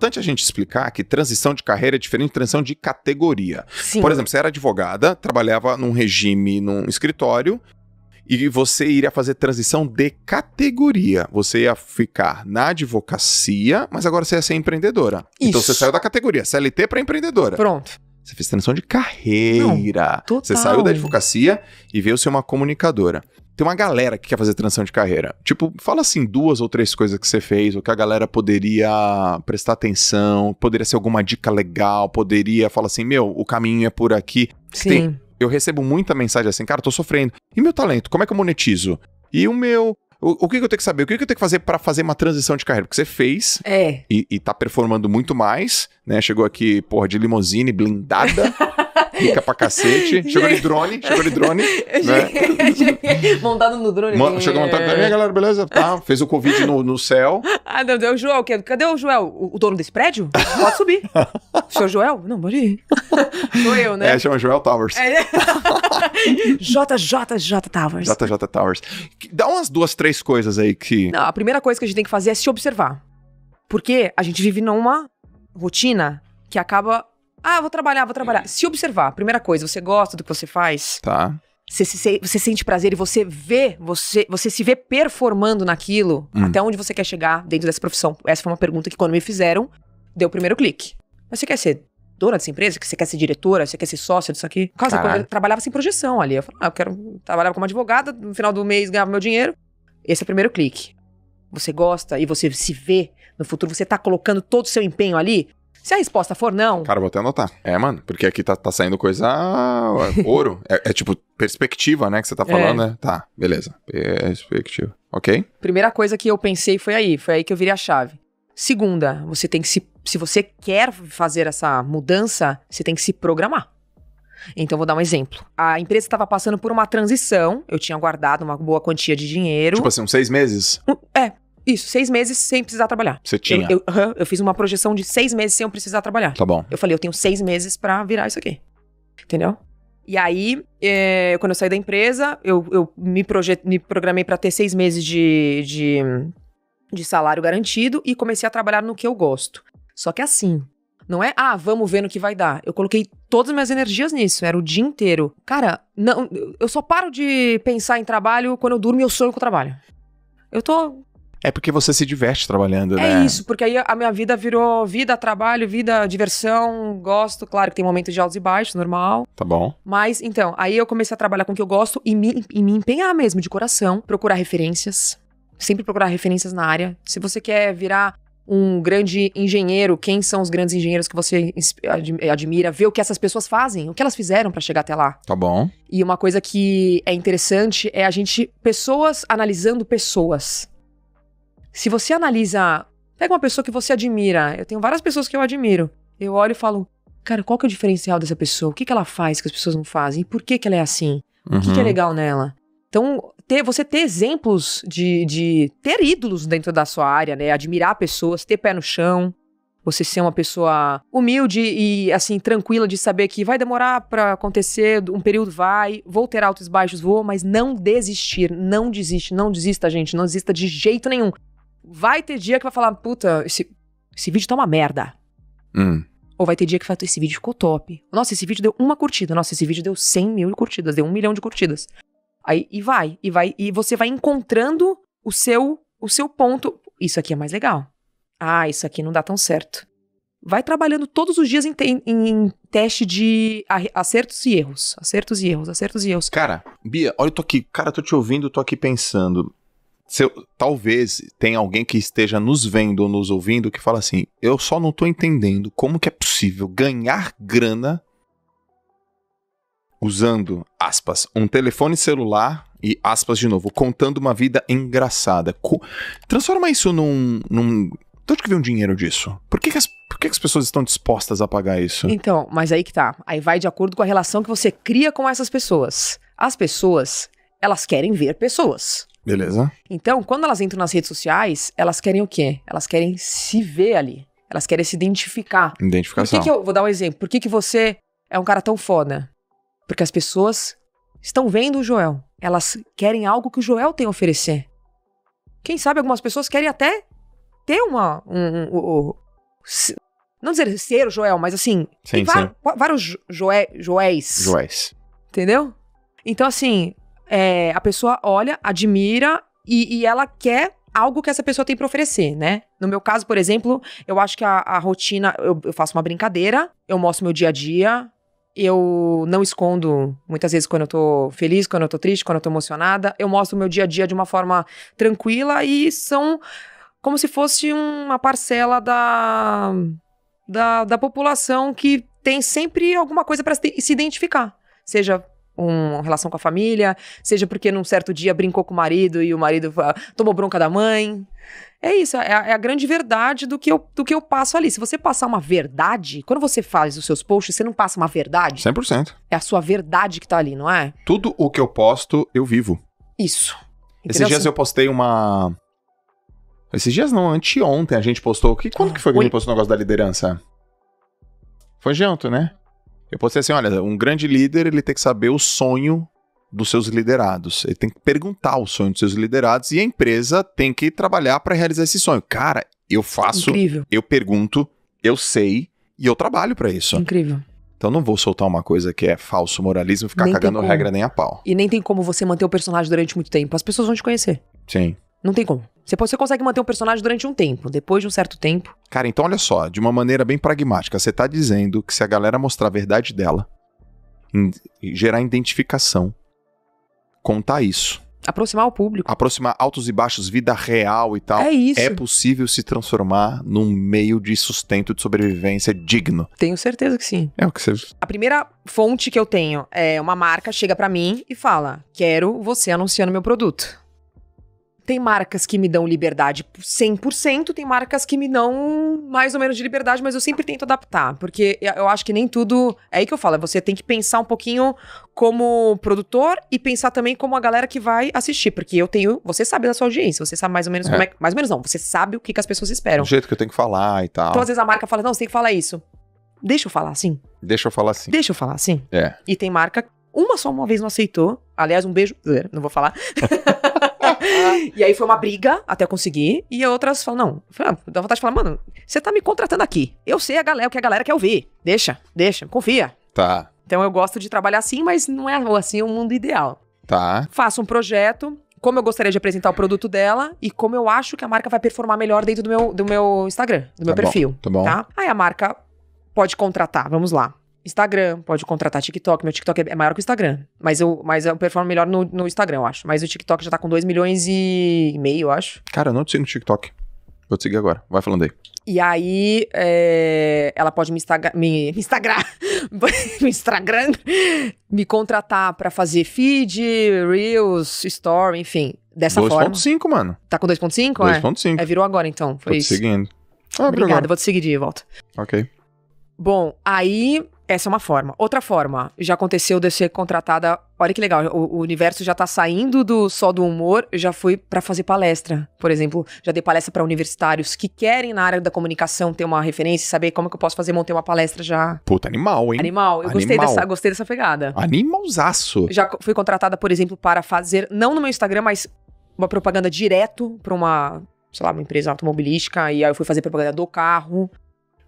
importante a gente explicar que transição de carreira é diferente de transição de categoria. Sim. Por exemplo, você era advogada, trabalhava num regime, num escritório, e você iria fazer transição de categoria. Você ia ficar na advocacia, mas agora você ia ser empreendedora. Isso. Então você saiu da categoria CLT para empreendedora. Pronto. Você fez transição de carreira. Não, você saiu da advocacia e veio ser uma comunicadora. Tem uma galera que quer fazer transição de carreira. Tipo, fala assim duas ou três coisas que você fez, ou que a galera poderia prestar atenção, poderia ser alguma dica legal, poderia falar assim, meu, o caminho é por aqui. Sim. Tem, eu recebo muita mensagem assim, cara, tô sofrendo. E meu talento, como é que eu monetizo? E o meu, o, que, que, eu tenho que saber? O que, que eu tenho que fazer para fazer uma transição de carreira? Porque você fez é. e, e tá performando muito mais, né? Chegou aqui, porra, de limousine blindada. Pica pra cacete. Chegou de drone, chegou de drone. Né? Cheguei montado no drone. Man, chegou montado também, galera, beleza? Tá, fez o Covid no, no céu. Ah, não, deu o Joel. Cadê o Joel? O, o dono desse prédio? Pode subir. Senhor Joel? Não, pode ir. Sou eu, né? É, chama Joel Towers. É. JJJ Towers. JJ Towers. Dá umas duas, três coisas aí que. Não, a primeira coisa que a gente tem que fazer é se observar. Porque a gente vive numa rotina que acaba ah, vou trabalhar, vou trabalhar. Uhum. Se observar, primeira coisa, você gosta do que você faz? Tá. Você, se, você sente prazer e você vê, você, você se vê performando naquilo, hum. até onde você quer chegar dentro dessa profissão. Essa foi uma pergunta que quando me fizeram, deu o primeiro clique. Mas você quer ser dona dessa empresa? Você quer ser diretora? Você quer ser sócia disso aqui? Caso eu trabalhava sem projeção ali. Eu falava, ah, eu quero trabalhar como advogada, no final do mês ganhava meu dinheiro. Esse é o primeiro clique. Você gosta e você se vê no futuro, você está colocando todo o seu empenho ali, se a resposta for não. Cara, vou até anotar. É, mano, porque aqui tá, tá saindo coisa. ouro. é, é, tipo perspectiva, né? Que você tá é. falando, é. né? Tá, beleza. Perspectiva. Ok? Primeira coisa que eu pensei foi aí. Foi aí que eu virei a chave. Segunda, você tem que se. Se você quer fazer essa mudança, você tem que se programar. Então, vou dar um exemplo. A empresa estava passando por uma transição, eu tinha guardado uma boa quantia de dinheiro. Tipo assim, uns seis meses? Um, é, isso, seis meses sem precisar trabalhar. Você tinha? Eu, eu, eu, fiz uma projeção de seis meses sem eu precisar trabalhar. Tá bom. Eu falei, eu tenho seis meses para virar isso aqui. Entendeu? E aí, é, quando eu saí da empresa, eu, eu me, proje me programei para ter seis meses de, de, de salário garantido e comecei a trabalhar no que eu gosto. Só que assim, não é, ah, vamos ver no que vai dar. Eu coloquei todas as minhas energias nisso, era o dia inteiro. Cara, não, eu só paro de pensar em trabalho quando eu durmo e eu sonho com o trabalho. Eu tô é porque você se diverte trabalhando, é né? É isso, porque aí a minha vida virou vida, trabalho, vida, diversão, gosto. Claro que tem momentos de altos e baixos, normal. Tá bom. Mas, então, aí eu comecei a trabalhar com o que eu gosto e me, e me empenhar mesmo, de coração. Procurar referências. Sempre procurar referências na área. Se você quer virar um grande engenheiro, quem são os grandes engenheiros que você admira, ver o que essas pessoas fazem, o que elas fizeram para chegar até lá. Tá bom. E uma coisa que é interessante é a gente, pessoas analisando pessoas. Se você analisa, pega uma pessoa que você admira, eu tenho várias pessoas que eu admiro. Eu olho e falo, cara, qual que é o diferencial dessa pessoa? O que, que ela faz que as pessoas não fazem? E por que, que ela é assim? O que, que é uhum. legal nela? Então, ter, você ter exemplos de, de ter ídolos dentro da sua área, né? Admirar pessoas, ter pé no chão, você ser uma pessoa humilde e, assim, tranquila de saber que vai demorar para acontecer, um período vai, vou ter altos e baixos, vou, mas não desistir, não desiste, não desista, gente, não desista de jeito nenhum. Vai ter dia que vai falar, puta, esse, esse vídeo tá uma merda. Hum. Ou vai ter dia que fala, esse vídeo ficou top. Nossa, esse vídeo deu uma curtida. Nossa, esse vídeo deu 100 mil curtidas, deu um milhão de curtidas. Aí, e vai, e vai, e você vai encontrando o seu, o seu ponto. Isso aqui é mais legal. Ah, isso aqui não dá tão certo. Vai trabalhando todos os dias em, em, em teste de acertos e erros. Acertos e erros, acertos e erros. Cara, Bia, olha, eu tô aqui. Cara, eu tô te ouvindo, tô aqui pensando. Se eu, talvez tenha alguém que esteja nos vendo ou nos ouvindo que fala assim: eu só não estou entendendo como que é possível ganhar grana usando, aspas, um telefone celular e, aspas de novo, contando uma vida engraçada. Co Transforma isso num, num. De onde que vem o dinheiro disso? Por que, que as por que, as pessoas estão dispostas a pagar isso? Então, mas aí que tá. Aí vai de acordo com a relação que você cria com essas pessoas. As pessoas, elas querem ver pessoas. Beleza. Então, quando elas entram nas redes sociais, elas querem o quê? Elas querem se ver ali. Elas querem se identificar. Identificação. Por que, que eu vou dar um exemplo? Por que, que você é um cara tão foda? Porque as pessoas estão vendo o Joel. Elas querem algo que o Joel tem a oferecer. Quem sabe algumas pessoas querem até ter uma. Um, um, um, não dizer ser o Joel, mas assim. Sim, tem sim. Vários, vários Joé, Joéis. Joéis. Entendeu? Então, assim, é, a pessoa olha, admira e, e ela quer algo que essa pessoa tem para oferecer, né? No meu caso, por exemplo, eu acho que a, a rotina, eu, eu, faço uma brincadeira, eu mostro meu dia a dia, eu não escondo muitas vezes quando eu tô feliz, quando eu tô triste, quando eu tô emocionada, eu mostro meu dia a dia de uma forma tranquila e são como se fosse uma parcela da, da, da população que tem sempre alguma coisa para se identificar, seja uma relação com a família, seja porque num certo dia brincou com o marido e o marido ah, tomou bronca da mãe. É isso, é a, é a, grande verdade do que, eu, do que eu passo ali. Se você passar uma verdade, quando você faz os seus posts, você não passa uma verdade? 100%. É a sua verdade que tá ali, não é? Tudo o que eu posto, eu vivo. Isso. Entendeu? Esses dias eu postei uma. Esses dias não, anteontem a gente postou. Que, quando ah, que foi que a gente postou o negócio da liderança? Foi ontem, né? Eu posso dizer assim, olha, um grande líder, ele tem que saber o sonho dos seus liderados. Ele tem que perguntar o sonho dos seus liderados e a empresa tem que trabalhar para realizar esse sonho. Cara, eu faço, Incrível. eu pergunto, eu sei e eu trabalho para isso. Incrível. Então não vou soltar uma coisa que é falso moralismo, ficar nem cagando regra nem a pau. E nem tem como você manter o personagem durante muito tempo. As pessoas vão te conhecer. Sim. Não tem como. Você, consegue manter um personagem durante um tempo, depois de um certo tempo. Cara, então olha só, de uma maneira bem pragmática, você tá dizendo que se a galera mostrar a verdade dela, gerar identificação, contar isso. Aproximar o público. Aproximar altos e baixos, vida real e tal. É isso. É possível se transformar num meio de sustento de sobrevivência digno. Tenho certeza que sim. É o que você. A primeira fonte que eu tenho é uma marca chega para mim e fala: Quero você anunciando meu produto. Tem marcas que me dão liberdade 100%, tem marcas que me dão mais ou menos de liberdade, mas eu sempre tento adaptar, porque eu acho que nem tudo. É aí que eu falo, você tem que pensar um pouquinho como produtor e pensar também como a galera que vai assistir, porque eu tenho. Você sabe da sua audiência, você sabe mais ou menos é. como é. é mais ou menos não, você sabe o que, que as pessoas esperam. O jeito que eu tenho que falar e tal. Então às vezes a marca fala, não, você tem que falar isso. Deixa eu falar assim. Deixa eu falar assim. Deixa eu falar assim. É. E tem marca, uma só uma vez não aceitou. Aliás, um beijo. Não vou falar. e aí foi uma briga até eu conseguir. E outras falam, não, dá vontade de falar, mano, você tá me contratando aqui. Eu sei a galera, o que a galera quer ouvir. Deixa, deixa, confia. Tá. Então eu gosto de trabalhar assim, mas não é assim o mundo ideal. Tá. Faço um projeto, como eu gostaria de apresentar o produto dela e como eu acho que a marca vai performar melhor dentro do meu, do meu Instagram, do meu tá perfil. Bom, tá bom. Tá? Aí a marca pode contratar, vamos lá. Instagram, pode contratar TikTok. Meu TikTok é maior que o Instagram, mas eu, mas eu performo melhor no, no Instagram, eu acho. Mas o TikTok já tá com 2 milhões e meio, eu acho. Cara, eu não te sigo no TikTok. Vou te seguir agora. Vai falando aí. E aí, é, ela pode me, instagra me, me Instagram, me Instagram, me contratar para fazer feed, reels, story, enfim, dessa 2. forma. 2.5, mano. Tá com 2.5? 2.5. É? é, virou agora então, foi Tô isso. Tô te seguindo. Ah, Obrigado, vou te seguir de volta. Ok. Bom, aí essa é uma forma. Outra forma, já aconteceu de eu ser contratada. Olha que legal, o, o universo já tá saindo do só do humor, já fui para fazer palestra. Por exemplo, já dei palestra para universitários que querem na área da comunicação ter uma referência, saber como que eu posso fazer montar uma palestra já. Puta, animal, hein? Animal. Eu animal. gostei dessa, gostei dessa pegada. Animalzaço. Já fui contratada, por exemplo, para fazer não no meu Instagram, mas uma propaganda direto para uma, sei lá, uma empresa automobilística e aí eu fui fazer propaganda do carro.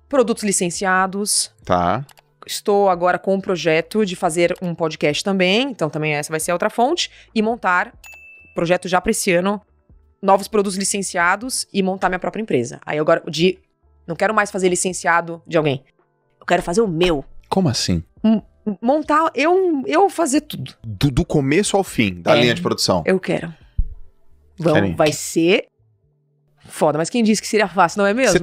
Produtos licenciados. Tá estou agora com o um projeto de fazer um podcast também, então também essa vai ser outra fonte, e montar projeto já para esse ano, novos produtos licenciados e montar minha própria empresa. Aí agora, de. Não quero mais fazer licenciado de alguém. Eu quero fazer o meu. Como assim? montar, eu, eu fazer tudo. Do, do começo ao fim da é, linha de produção. Eu quero. Vamos, vai ser foda, mas quem disse que seria fácil, não é mesmo? Cê